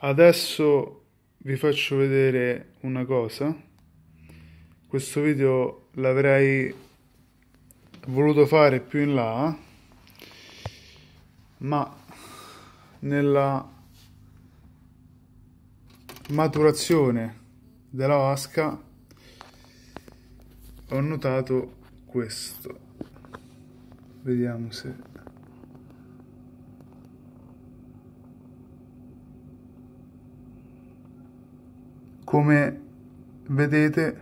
Adesso vi faccio vedere una cosa. Questo video l'avrei voluto fare più in là, ma nella maturazione della vasca ho notato questo. Vediamo se come vedete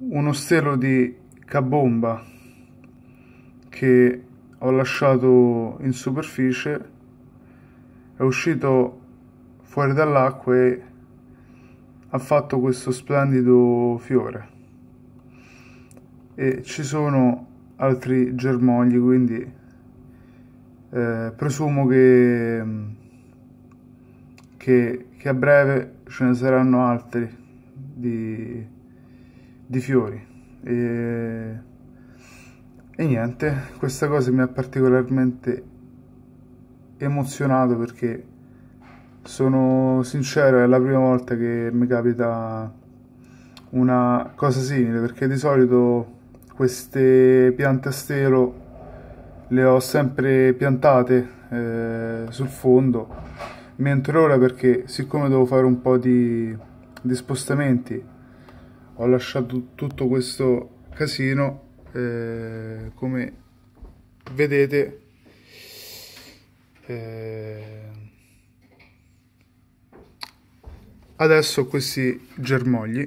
uno stelo di cabomba che ho lasciato in superficie è uscito fuori dall'acqua e ha fatto questo splendido fiore e ci sono altri germogli quindi eh, presumo che mm, che, che a breve ce ne saranno altri di, di fiori. E, e niente, questa cosa mi ha particolarmente emozionato perché sono sincero, è la prima volta che mi capita una cosa simile perché di solito queste piante a stelo le ho sempre piantate eh, sul fondo mentre ora perché siccome devo fare un po' di, di spostamenti ho lasciato tutto questo casino eh, come vedete eh, adesso questi germogli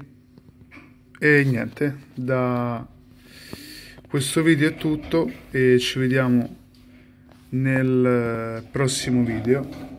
e niente da questo video è tutto e ci vediamo nel eh, prossimo video